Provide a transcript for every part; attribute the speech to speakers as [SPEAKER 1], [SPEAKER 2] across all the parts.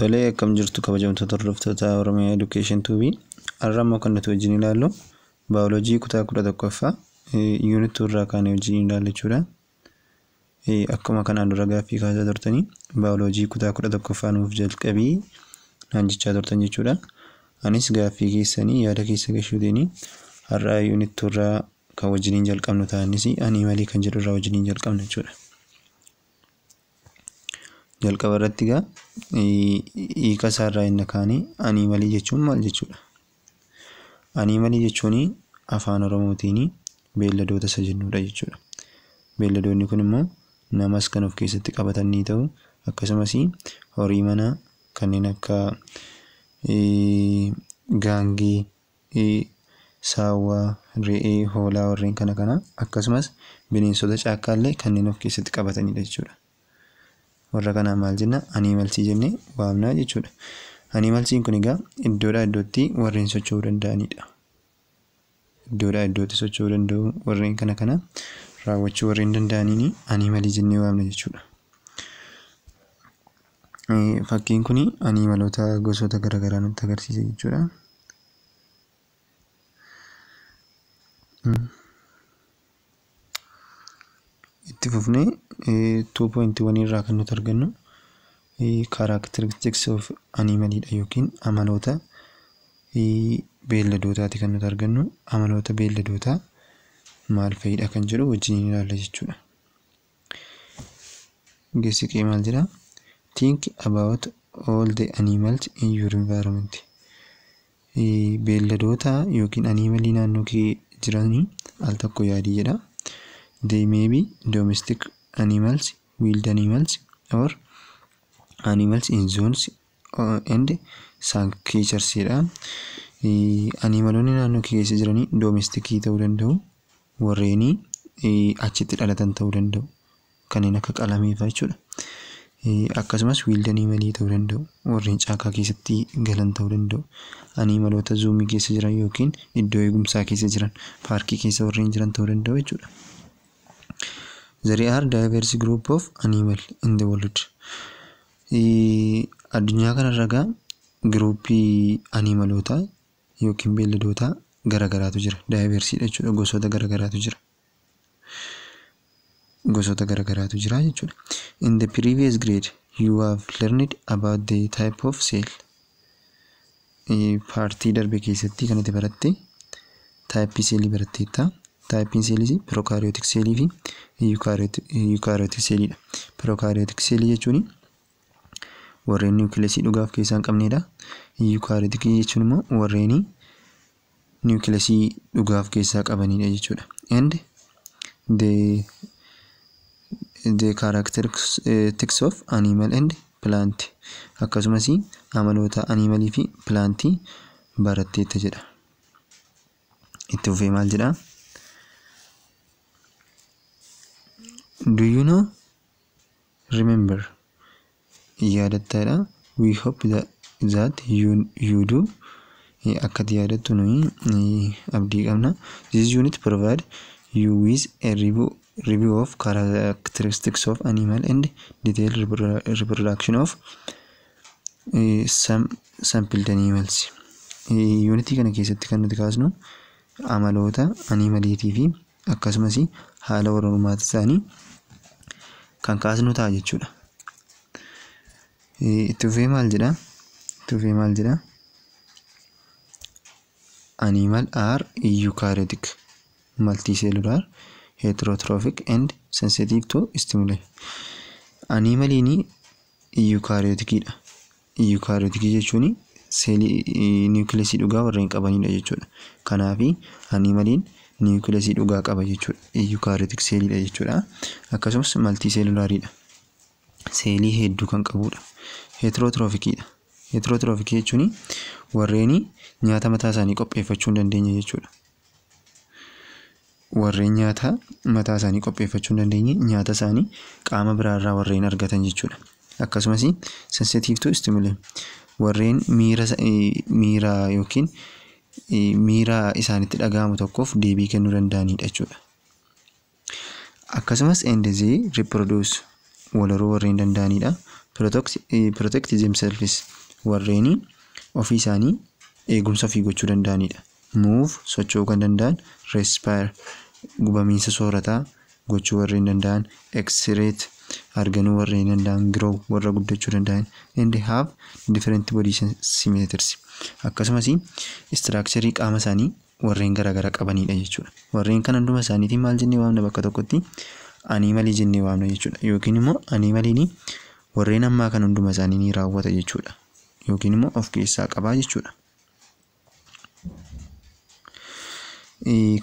[SPEAKER 1] Tolee akkam jirtu kabajamtoota hordoftoota Oromiyaa Education Tuubii. Har'a immoo kan nuti wajjin ilaallu baayoloojii kutaa kudha tokkoffaa yuunit irraa kaanee wajjin ilaalla jechuudha. Akkuma kanaan dura gaaffii kaasaa turtanii baayoloojii kutaa kudha tokkoffaa nuuf jalqabii naan jechaa turtan jechuudha. Anis gaaffii keessanii yaada keessa gashuutiin har'a yuunit irraa kan wajjiniin jalqabnu ta'anis ani malee kan jedhu irraa wajjiniin jalqabnu jechuudha. jalqaba irratti egaa hiika isaarraa hin kaanii anii malii jechuun maal jechuudha. Anii malii jechuun afaan oromootiin beelladoota isa jennuudha jechuudha. Beelladoonni kun immoo namas kan of keessatti qabatanii ta'u akkasumas horii manaa kanneen akka gaangee, saawwaa, re'ee, hoolaa warreen kana kana akkasumas bineensota caakkaa illee kanneen of keessatti qabatanidha jechuudha. warra kanaa maal jenna malsii jennee waamna jechuudha. Animalsiin kun egaa iddoodhaa iddootti warreen socho'uu danda'anidha. Iddoodhaa iddootti socho'uu danda'u warreen kana kana raawwachuu warreen danda'aniin animalii jennee waamna jechuudha. Fakkiin kun animaloota gosoota garaa nutti agarsiisa jechuudha. Hmm. itti fufnee two point one irraa kan nuti argannu kaaraakteristiks of dha yookiin amaloota beelladootaati kan nuti argannu amaloota beelladootaa maal fa'idha kan jedhu wajjin ilaalla jechuudha. Geessi qe'ee maal jedha? Think about all the animals in your environment. Beelladoota yookiin animalii naannoo kee jiranii al tokko yaadii jedha. they may be domestic animals, wild animals, or animals in zoons uh, and sanctuaries. E, animaloonni naannoo keessa jiranii domestikii ta'uu danda'u warreenii e, achitti dhalatan ta'uu danda'u kanneen akka qalamee fa'aa jechuudha. E, akkasumas wild animalii ta'uu danda'u warreen caakaa keessatti galan ta'uu danda'u animaloota zoomii keessa jiran yookiin iddoo eegumsaa keessa jiran paarkii keessa warreen jiran ta'uu danda'u jechuudha. They are diverse group of animal in the world. Addunyaa kanarra egaa giriippii animalootaa yookiin beeyladootaa garagaraatu jira. Daayiversiidha jechuudha. Gosoota garagaraatu jira. Gosoota garaagaraatu jira jechuudha. In the previous grade you have learned about the type of cell. Paartii darbe keessatti kanatti baratte taayippii seelii baratteetta. Taayipiin seelii pirookaariyootik seelii fi yuukaariyootik seeliidha. E pirookaariyootik seelii e jechuun warreen niwukileesii dhugaaf of keessaa hin qabnedha. Yuukaariyootik jechuun immoo warreen niwukileesii dhugaaf keessaa qabanidha jechuudha. And the the characteristics eh, of animal and akkasumas amaloota animalii fi pilaantii baratteetta jedha. Itti fufee maal jedhaa? Do you know? Remember. Yaadattaadha. We hope that, you, you do. Akkati yaadattu nuyi abdii qabna. This unit provide you with a review, of characteristics of animal and detailed reproduction of uh, eh, some sampled animals. Eh, Unitii kana keessatti kan nuti kaasnu amaloota animaliitii e fi akkasumas haala warra isaanii kan nu ta'a jechuudha. Itti fufee maal jedhaa? Itti fufee maal jedhaa? Animal are eukaryotic, multicellular, heterotrophic and sensitive to stimuli. Animaliin eukaryotikiidha. Eukaryotikii jechuun seelii niwukileesii dhugaa warreen qabanidha jechuudha. Kanaafi animaliin niwukileesii dhugaa qaba jechuudha yukaariotik seeliidha jechuudha akkasumas maltii seelulaariidha seelii hedduu kan qabudha heterootiroofikiidha heterootiroofikii jechuun warreen nyaata mataa isaanii qopheeffachuu hin dandeenye jechuudha warreen nyaata mataa isaanii qopheeffachuu hin dandeenye nyaata isaanii qaama biraa irraa warreen argatan jechuudha akkasumas sensitive to stimuli warreen miira yookiin miira isaanitti dhaga'amu tokkoof deebii kennuu danda'anidha jechuudha. Akkasumas NDZ reproduce walaruu warreen danda'anidha. Protect selfis warreen ofii isaanii eegumsa fi gochuu danda'anidha. Move socho'uu kan danda'an respire gubamiinsa soorataa gochuu warreen danda'an exerate arganuu warreen danda'an grow warra guddachuu danda'an and have different body symmetries. akkasumas istiraakcharii qaama isaanii warreen garaagaraa qabanidha jechuudha. Warreen kan hunduma isaaniitiin maal jennee waamna bakka tokkotti animalii jennee waamna jechuudha. Yookiin immoo animaliin warreen ammaa kan hunduma isaanii ni raawwata jechuudha. Yookiin immoo of keessaa qabaa jechuudha.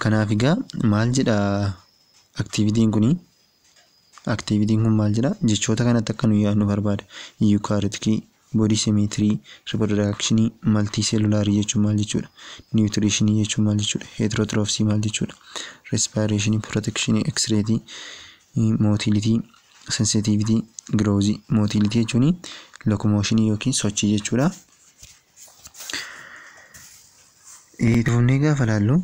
[SPEAKER 1] Kanaaf egaa maal jedha aktiivitiin kun aktiivitiin kun maal jedha jechoota kanatti akka nu barbaada yuukaareetikii boodiisimeetirii, riiprodaaksinii, maltiiseelulaarii jechuun maal jechuudha? Niwutiriishinii jechuun maal jechuudha? heterotiroofsii maal jechuudha? Reespayireeshinii, pirootekshinii, eksireetii, mootilitii, sensitiivitii, giroozii. Mootilitii jechuun lookomooshinii yookiin sochii jechuudha. Tuufnee gaafa ilaallu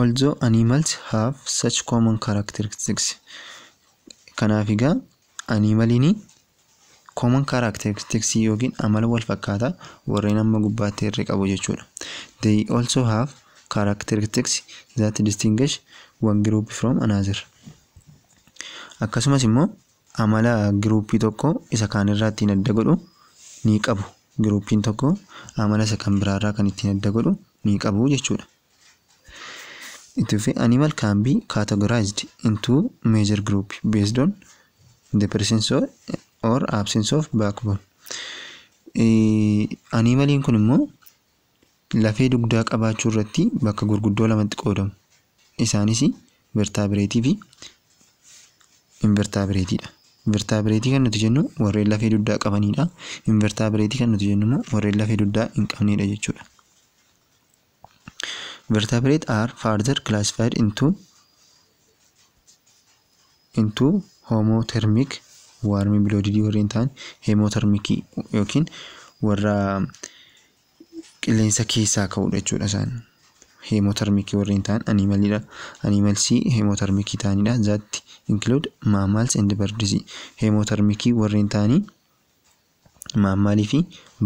[SPEAKER 1] although animals have such common characteristics kanaaf egaa common kaaraakteristiksii yookiin amala wal warreen amma gubbaatti irree qabu jechuudha. They also have characteristics that distinguish one group from another. Akkasumas immoo amala group tokko isa kaan irraa ittiin adda godhu ni qabu. Giruuppiin tokko amala isa kan biraarraa kan ittiin adda godhu ni qabu jechuudha. Itoofi animal can be categorized into major group based on the presence of or absence of backbone. Animaliin kun immoo lafee dugdaa qabaachuu irratti bakka gurguddoo lamatti qoodamu. Isaanis vertaabireetii fi invertaabireetiidha. Invertaabireetii kan nuti jennu warreen lafee dugdaa qabanidha. Invertaabireetii kan nuti jennu warreen lafee dugdaa hin qabnedha jechuudha. Vertebrates are further classified into into warmi biloodidii warreen ta'an heemootarmikii yookiin warra qilleensa keessaa ka'udha jechuudha isaan. Heemootarmikii warreen ta'an animaliidha. Animalsii heemootarmikii ta'anidha. That include mammals and birds. Heemootarmikii warreen ta'anii mammalii fi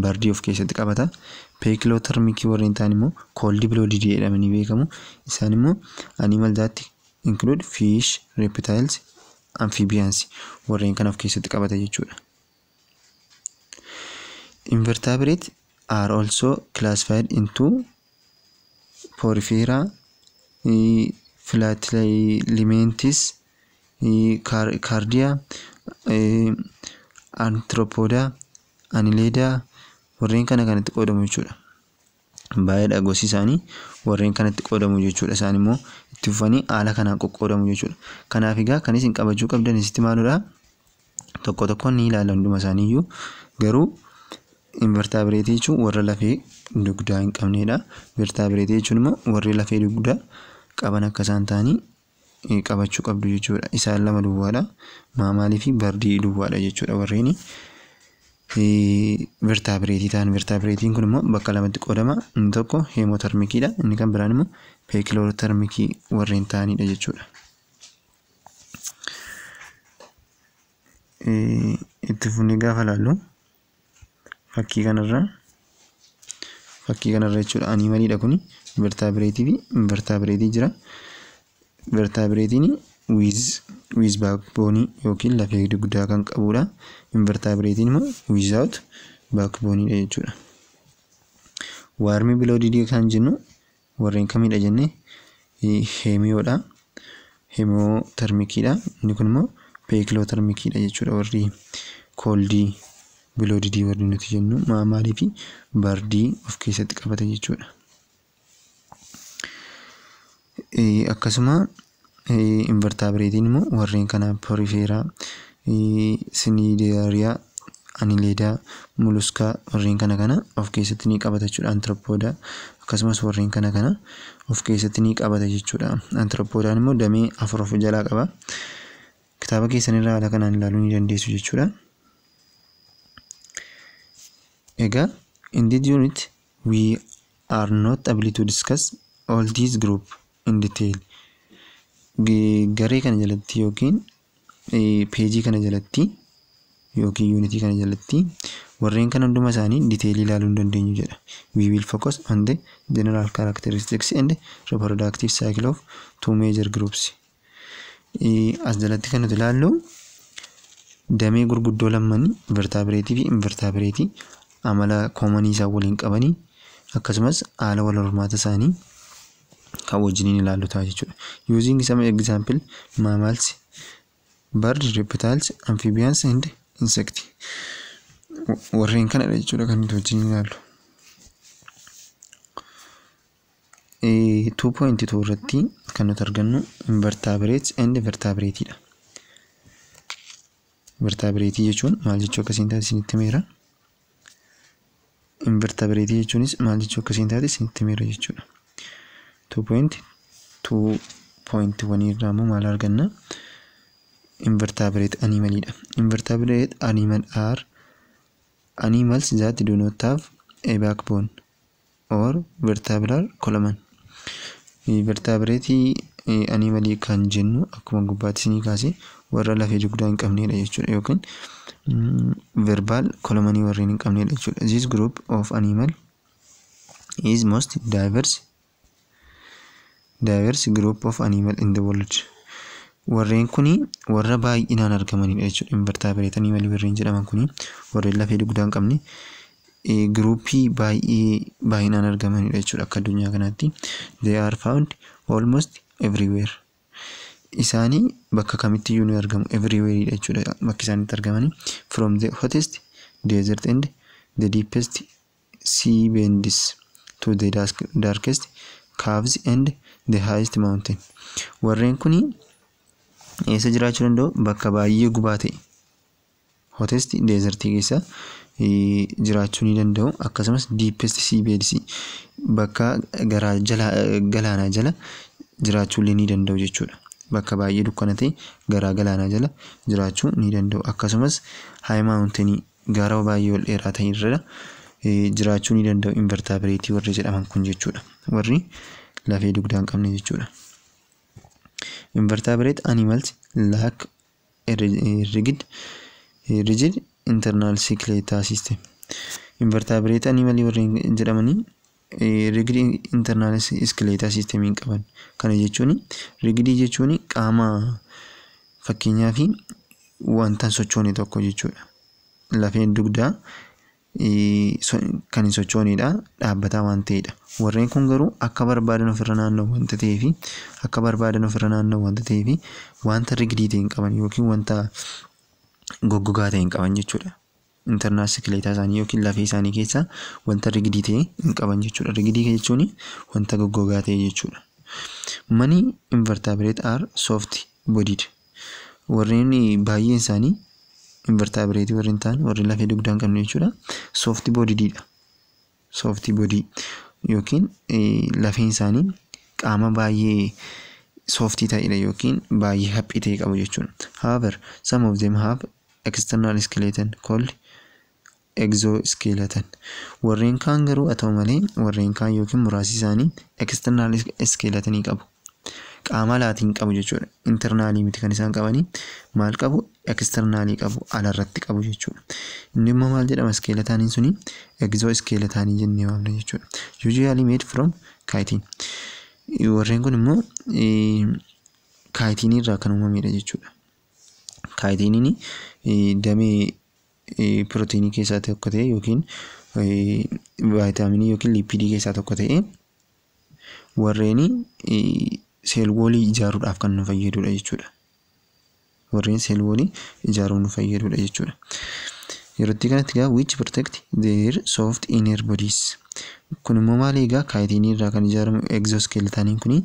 [SPEAKER 1] bardii of keessatti qabata. Peekilootarmikii warreen ta'an immoo kooldi biloodidii jedhamanii beekamu. Isaan immoo animal that include fish, reptiles amfiibiyaansi warreen kan of keessatti qabata jechuudha. Invertebrate ar also classified into porifera, flatulamentis, cardia, anthropoda, anileda warreen kana kanatti qoodamu jechuudha. Baay'eedha dhagoosi isaanii warreen kanatti qoodamu jechuudha. Isaan immoo itti fufanii haala kanaan qoqqoodamu jechuudha. Kanaaf egaa kan isin qabachuu qabdan isitti Tokko tokkoon ni ilaala hunduma isaaniiyyuu garuu invertaabireetii jechuun warra lafee dugdaa hin qabnedha. Invertaabireetii jechuun immoo warri lafee dugdaa qaban akka isaan ta'anii e, qabachuu qabdu jechuudha. Isaan lama duwwaadha. Maamaalii fi bardii duwwaadha jechuudha warreen. vertaabireetii ta'an vertaabireetiin kun immoo bakka lamatti qoodama inni tokko heemotarmikiidha inni kan biraan immoo peekilootarmikii warreen ta'anidha jechuudha. Itti fufnee gaafa ilaallu fakkii kanara kanarra jechuudha animaliidha kuni vertaabireetii fi vertaabireetii jira vertaabireetiin wiiz wiizbaakboonii yookiin lafee dugdaa kan qabuudha. Invertaabireetiin immoo wiizaawut baakbooniidha jechuudha. Waarmii biloodidii kan jennu warreen kamiidha jennee heemiyoodha. Heemiyoo tarmikiidha. Inni kun immoo peekiloo tarmikiidha jechuudha warri kooldii biloodidii warri nuti jennu maalii fi baardii of keessatti qabata jechuudha. Akkasuma invartaabireetiin immoo warreen kana poriifeeraa, siniideeriyaa, anileedaa, moluskaa warreen kana kana of keessatti ni qabata jechuudha. Antiroopodaa akkasumas warreen kana kana of keessatti ni qabata jechuudha. Antiroopodaan immoo damee afur of jalaa qaba. Kitaaba keessanirraa haala kanaan ilaaluu ni dandeessu jechuudha. Egaa in this unit we are not able to discuss all these group in detail. garee kana jalatti yookiin peejii kana jalatti yookiin yuunitii kana jalatti warreen kana hundumaa isaanii diteelii ilaaluu hin dandeenyu jedha. We will focus general characteristics and reproductive cycle As jalatti kan nuti ilaallu damee gurguddoo lamaan vertaabireetii fi invertaabireetii amala koomanii isaan waliin qabanii akkasumas haala wal hormaata isaanii kan wajjiniin ilaallu ta'a jechuudha. Yuuziingi sama egzaampil maamalsi bardi repitaalsi amfibiyaansa hindi insekti warreen kanadha jechuudha kan nuti wajjin ilaallu. Tuu poointi tuu irratti kan nuti argannu invertaabireetsi endi vertaabireetiidha. Invertaabireetii jechuun maal jechuu akkasiin taate isinitti meera. Invertaabireetii jechuunis maal jechuu akkasiin taate jechuudha. Two point two point wanii irraa immoo maal arganna invertaabireet animaliidha invertaabireet animal are animals that do not have a backbone or vertebral column vertaabireetii animalii kan jennu akkuma gubbaatti isinii kaasee warra lafee jugdaa hin qabnedha jechuudha yookiin mm, verbal kolomanii warreen hin qabnedha jechuudha this group of animals is most diverse diverse group of animal in the world warreen kun warra baay'inaan argamanidha jechuudha invertaa bareetanii malii warreen jedhaman warreen lafee dugdaa qabne jechuudha akka addunyaa kanaatti they are found isaanii bakka kamitti iyyuu argamu everywhere jechuudha bakki argamanii from the desert the deepest sea to the darkest the highest mountain warreen kun eessa jiraachuu danda'u bakka baay'ee gubaa ta'e hootesti deezertii keessa jiraachuu ni danda'u akkasumas diipest siibeedisi bakka garaa jala galaanaa jala jiraachuullee ni danda'u jechuudha. Bakka baay'ee dukkana ta'e garaa galaanaa jala jiraachuu ni danda'u. Akkasumas haay maawuntenii gaara baay'ee ol dheeraa ta'e irra jiraachuu ni danda'u invertaabireetii warri jedhaman kun jechuudha. Warri lafee dugdaa hin qabne jechuudha. Invertebrate animals lack a rigid, rigid internal cyclata system. Invertebrate animalii warreen jedhamanii rigid internal cyclata system qaban. Kana jechuun rigidii jechuun qaama fakkeenyaafi wanta sochoone tokko jechuudha. Lafeen dugdaa kan hin sochoonedha. Dhaabbataa waan ta'edha. Warreen kun garuu akka barbaadan ofirra naanna'u waanta ta'eef akka barbaadan ofirra naanna'u waanta ta'eef waanta rigidii ta'e hin qaban yookiin waanta goggogaa ta'e hin qaban jechuudha. Intarnaasikeetaa isaanii yookiin lafii isaanii keessaa waanta rigidii ta'e hin qaban jechuudha. Rigidii jechuun waanta goggogaa ta'e jechuudha. Many invertebrate are soft bodied warreen baay'een isaanii invertebrate warri hin warri lafee dugdaa hin qabne jechuudha. boodii yookiin lafeen isaanii qaama baay'ee sooftii ta'edha yookiin baay'ee haphii ta'e qabu jechuudha. However, some of them have external skeleton called exoskeleton. Warreen kaan garuu haa ta'u malee warreen kaan yookiin muraasni isaanii external skeletonii qabu. qaama laatiin qabu jechuudha. Internaalii miti kan isaan qabanii maal qabu eksternaalii qabu alarratti qabu jechuudha. Inni immoo maal jedhama iskeeletaaniin suni egzoo iskeeletaanii jennee waamna jechuudha. from kaayitiin. Warreen kun immoo irraa kan uumamedha jechuudha. damee pirootiinii keessaa tokko ta'ee yookiin vaayitaaminii yookiin liippiidii keessaa tokko ta'ee seelwolii ijaaruudhaaf kan nu fayyadudha jechuudha. Warreen seelwolii ijaaruun nu fayyadudha jechuudha. Yerootti kanatti egaa which protect their soft inner bodies. Kun immoo maali egaa kaayitiin irraa kan ijaaramu egzoskeeletaaniin kun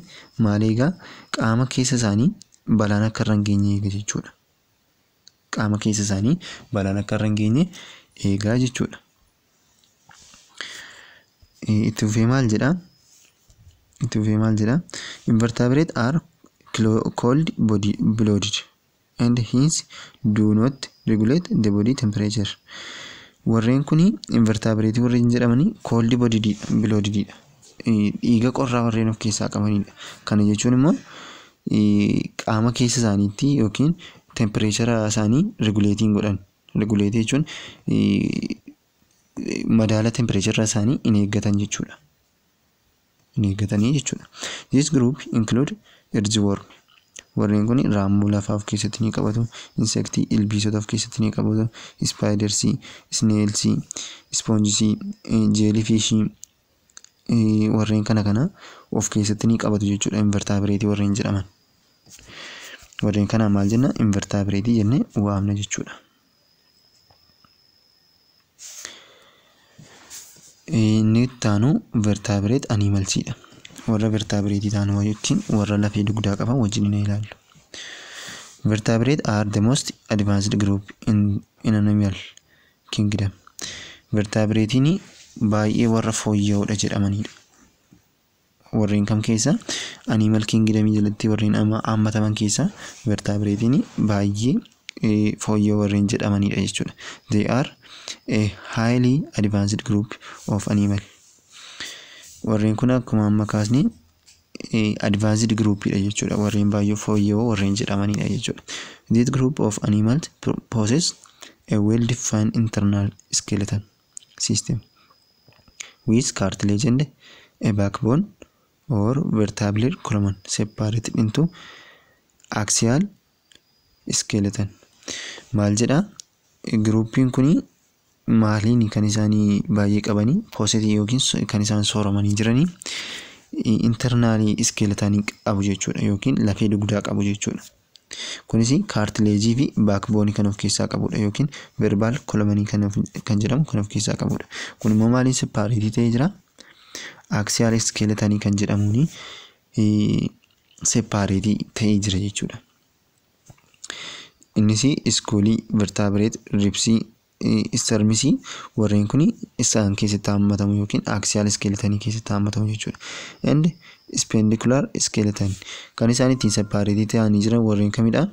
[SPEAKER 1] maali egaa qaama keessa isaanii balaan akka irra hin geenye eega jechuudha. Qaama keessa isaanii balaan akka irra hin geenye eegaa jechuudha. Itti fufee maal jedhaa? Itti fufee maal jedha? Invertebrates are cold blooded and hence do not regulate the body temperature. Warreen kuni invertebrates warreen jedhamanii cold blooded dha. Dhiiga qorraa warreen of keessaa qabanidha. Kana jechuun immoo qaama keessa isaaniitti yookiin temperature isaanii reguleetiin godhan. Reguleetii jechuun madaala temperature isaanii hin eeggatan jechuudha. hin eeggatanii jechuudha. This group include earthworm. Warreen kun raammoo lafaa of keessatti ni qabatu, insektii ilbiisota of keessatti ni qabatu, ispaayidarsii, isneelsii, ispoonjisii, jeelifishii, warreen kana kanaa of keessatti ni qabatu jechuudha invertaabireetii warreen jedhaman. Warreen kana maal jenna invertaabireetii jennee waamna jechuudha. Inni taanu aanu vertaabireet animalsiidha. Warra vertaabireetii ta'an yookiin warra lafee dugdaa qaban wajjin ni ilaallu. Vertebrates are the most advanced group in, in animal kingdom. Vertebratiin baay'ee warra fooyya'oodha jedhamanidha. Warreen kam keessa animal kingdom jalatti warreen hammataman keessa vertebratiin baay'ee eh, fooyya'oo warreen jedhamanidha jechuudha. They a highly advanced group of animal warreen kun akkuma amma advanced groupidha jechuudha warreen baay'ee fooyya'oo warreen jedhamanii jechuudha. This group of animals possess a well-defined internal skeleton system with cartilage and a backbone or vertebral column separated into axial skeleton. Maal jedha? groupiin kuni maaliin kan isaan baay'ee qabanii poosetii yookiin kan isaan sooramanii jiranii internaalii iskeeletaanii qabu jechuudha yookiin lafee dugdaa qabu jechuudha. Kunis kaartileejii fi baakboonii kan of keessaa qabudha yookiin verbaal kolomanii kan jedhamu kan of keessaa qabudha. Kun immoo maaliin sepaareetii ta'ee jira. Aksiyaal iskeeletanii kan jedhamuun sepaareetii ta'ee jira jechuudha. Innis iskuulii vertaabireet riibsii sarmisii warreen kun isaan keessatti haammatamu yookiin aaksiyaal iskeeletanii keessatti haammatamu jechuudha. And spendikular iskeeletan kan isaan ittiin sepaareetii ta'anii jiran warreen kamidha?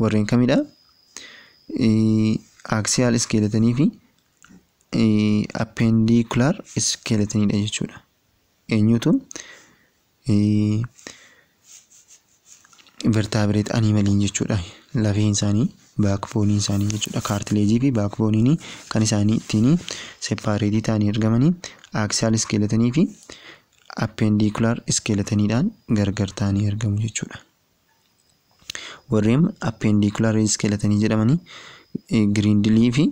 [SPEAKER 1] Warreen kamidha? Aaksiyaal iskeeletanii fi appendikular iskeeletanidha jechuudha. Eenyutu? vertaabireet animaliin jechuudha. lafeen isaanii baakbooniin isaanii jechuudha. kaartilejii fi baakbooniin kan isaanii ittiin seppaareetii ta'anii argamanii aaksaal iskeeletanii fi appendikular iskeeletaniidhaan gargar ta'anii argamu jechuudha. Warreen appendikular iskeeletanii jedhamanii e, giriindilii fi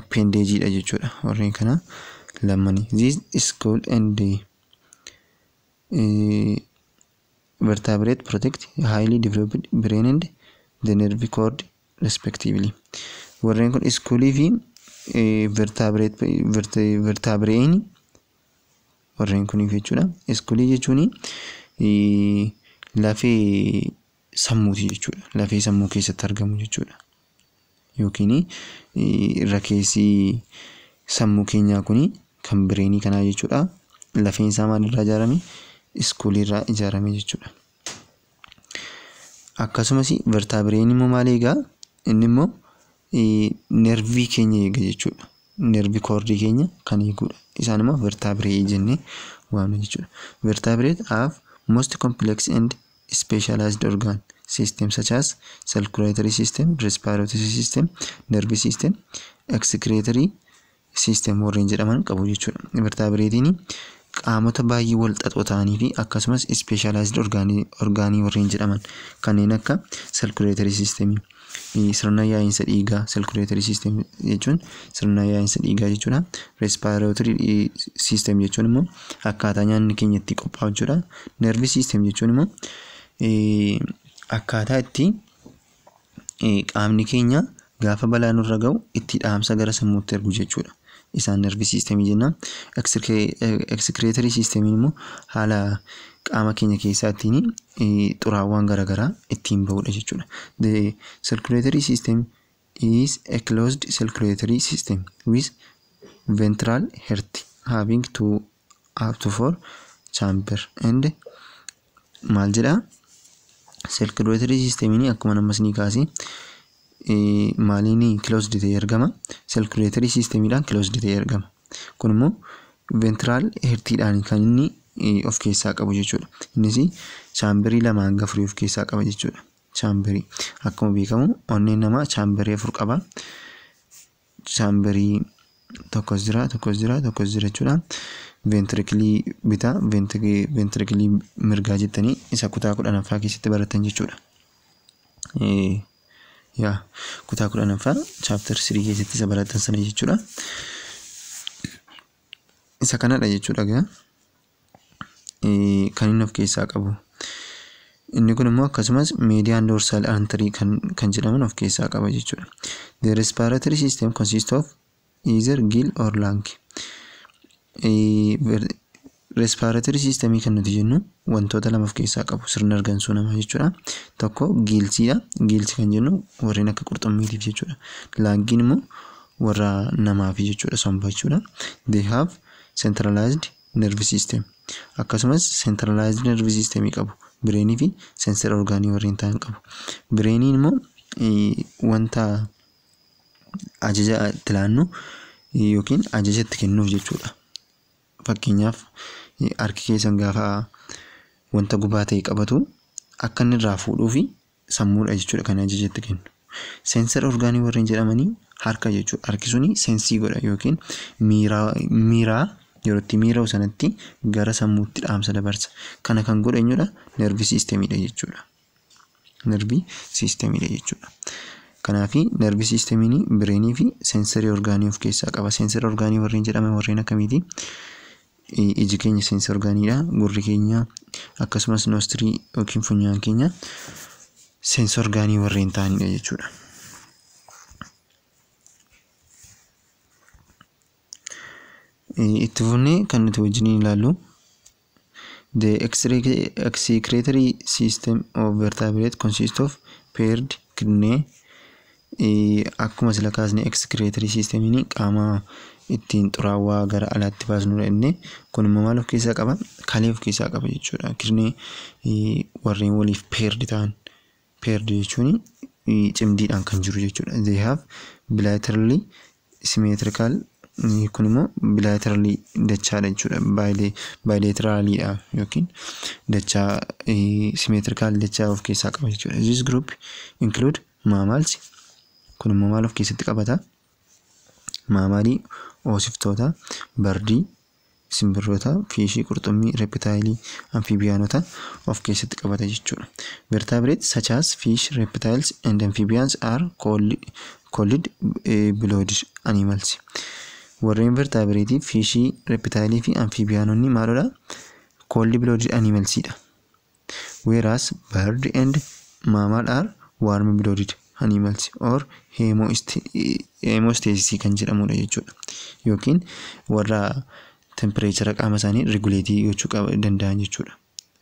[SPEAKER 1] appendeejiidha jechuudha. Warreen kana lamani. This is called and e, vertebrate protect highly developed brain and respectively warreen e kun iskuulii e fi iskuulii jechuun lafee sammuuti e lafee sammuu keessatti argamu jechuudha irra keessi sammuu keenyaa kun kan bireenii kanaa jechuudha lafeen isaa maalirraa ijaarame iskuulii irraa ijaarame jechuudha. Akkasumas vertaabileen immoo maal eegaa inni immoo nervii keenya eega jechuudha. Nervii koordii keenya kan eegudha. Isaan immoo vertaabilee jennee waamna jechuudha. Vertaabileet af most complex and specialized organ system such as circulatory system, respiratory system, nervous system, excretory system warreen jedhaman qabu jechuudha. Vertaabileetiin qaamota baay'ee walxaxoo ta'anii fi akkasumas ispeeshaalaayizd orgaanii warreen jedhaman kanneen akka salkuleetarii siistemii sirna yaa'iinsa dhiigaa salkuleetarii siistemii jechuun sirna yaa'iinsa dhiigaa jechuudha reespaarootarii siistemii jechuun immoo akkaataa nyaanni keenya itti qophaa'u jechuudha nervii siistemii jechuun immoo akkaataa itti qaamni keenya gaafa balaa irra gahu itti dhaamsa gara sammuutti ergu jechuudha. isaan nervii siistemii jennaan. Ekskreetarii siistemiin immoo haala qaama keenya keessaatiin xuraawwan garaagaraa ittiin bahudha jechuudha. The circulatory system is a closed circulatory system with ventral heart having chamber maal jedhaa? Circulatory systemiin akkuma namas ni kaasee E maaliin closed ta'ee argama. Circulatory systemiidhaan closed ta'ee argama. Kun immoo ventral hertiidhaan kan inni e of keessaa qabu jechuudha. Innis chaamberii lamaan gafrii of keessaa qaba jechuudha. akkuma beekamu onneen namaa chaamberii afur qaba. Chaamberii tokkos jira, tokkos jira, tokkos jira jechuudha. Veentirikilii bitaa, veentirikilii mirgaa jettanii isa e kutaa kudhanaffaa keessatti baratan jechuudha. Yaa kutaa kudhannaffaa chaapter 3 keessatti isa baratan sana jechuudha. Isa kanadha jechuudha gaa kan of keessaa qabu. Inni kun immoo akkasumas meediyaan doorsal aantirii kan jedhaman of keessaa qaba jechuudha. The respiratory system consists of either gill or lung. Reespaaratirii siistemii kan nuti jennu wantoota lama of keessaa qabu sirna hargansuu namaa jechuudha. Tokko giilchiidha. Giilchi kan jennu warreen akka qurxummiitiif jechuudha. Laaggiin immoo warra namaaf jechuudha somba jechuudha. They have centralized nerve system. Akkasumas centralized nerve systemii qabu. Bireenii fi sensara orgaanii warreen ta'an qabu. Bireeniin immoo wanta ajaja itti laannu yookiin ajaja kennuuf jechuudha. fakkeenyaaf harki keessan gaafa wanta gubaa ta'e qabatu akka inni irraa fuudhuu sammuudha jechuudha kan ajajatti kennu. Seensara orgaanii warreen jedhamanii harka jechuudha. Harki suni seensii godha yookiin miiraa yeroo itti miira'u sanatti gara sammuutti dhaamsa dabarsa. Kana kan godhu eenyudha? Nervii siistemiidha jechuudha. Nervii siistemiidha jechuudha. Kanaaf nervii siistemiin bireenii fi seensarii orgaanii of keessaa qaba. Seensarii orgaanii warreen jedhaman warreen akkamiiti? iji keenya seensa orgaaniidha. Gurri keenya akkasumas noostirii yookiin funyaan keenya seensa orgaanii warreen ta'anidha jechuudha. Itti fufnee kan nuti wajjin ilaallu The excretory system of vertebrate consists of paired kidney akkuma sila kaasne excretory systemiin qaama ittiin xuraawaa gara alaatti baasnu dandeenye kun maal of keessaa qaba? Kalee of keessaa qaba jechuudha. warreen waliif peerdi ta'an peerdi jechuun cimdiidhaan kan jiru jechuudha. They have bilaterally symmetrical kun dachaadha jechuudha. Bilateralidha yookiin dachaa symmetrical dachaa of keessaa qaba jechuudha. This group include mammals kun maal of keessatti qabata? Mammalii hoosiftoota, bardii, simbirroota, fiishii, qurxummii, reeptaayilii, anfibiyaanota of keessatti qabata jechuudha. Vertebrates such as fish, reptiles and amphibians are called eh, blooded animals. Warreen vertebrates fiishii, reeptaayilii fi anfibiyaanonni maalodha? Cold blooded animalsidha. Whereas bird and mammal are warm blooded. animals or heemoosteesisii kan jedhamudha jechuudha. Yookiin warra tempireechara qaama isaanii riguleetii gochuu danda'an jechuudha.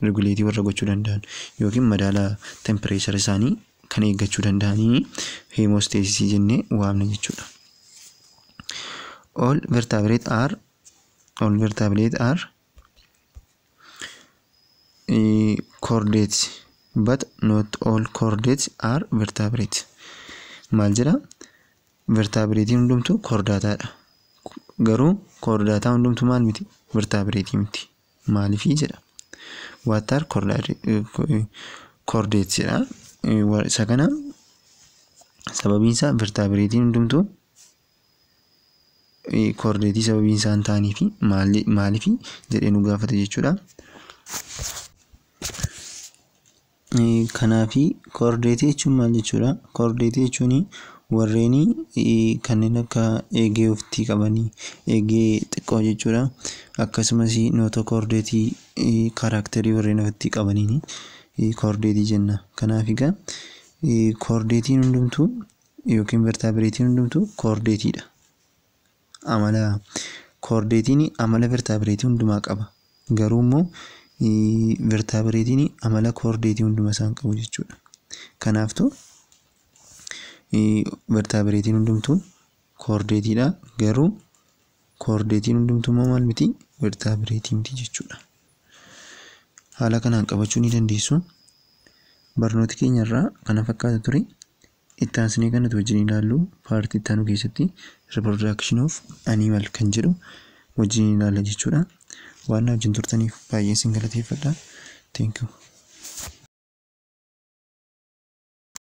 [SPEAKER 1] Riguleetii warra gochuu danda'an yookiin madaala tempireechara isaanii kan eeggachuu danda'anii heemoosteesisii jennee waamna jechuudha. ol vertebrate are all but not all chordates are vertebrates maal jedha vertebrateetiin hundumtuu kordaataadha garuu kordaataa hundumtuu maal miti vertebrateetii miti maalifii jedha what are eh, chordates isa eh, kana sababiin isaa hundumtuu kordeetii eh, sababiin isaan ta'anii fi maaliif jedhee nu gaafata jechuudha. Kanaaf koordeetii jechuun maal jechuudha? Koordeetii jechuun warreen kanneen akka eegee ofiitii qabanii eegee xiqqoo jechuudha. Akkasumas noota koordeetii karaakterii warreen ofitti qabaniin koordeetii jenna. Kanaaf egaa koordeetiin hundumtuu yookiin vertaabileetiin hundumtuu koordeetiidha. Koordeetiin amala vertaabileetii hundumaa qaba. Garuu vertaabireetiin amala koordeetii hunduma isaan qabu jechuudha. kanaaf Kanaaftuu vertaabireetiin hundumtuu koordeetiidha. Garuu koordeetiin hundumtuu immoo maal miti vertaabireetii miti jechuudha. Haala kanaan qabachuu ni dandeessu. Barnoota keenyarraa kana fakkaatu ture. Itti aansanii kana wajjin ilaallu paartii itti aanu keessatti riiprodakshiniif animal kan jedhu wajjin ilaala jechuudha. waan na wajjin turtaniif baay'ee sin galateeffadha.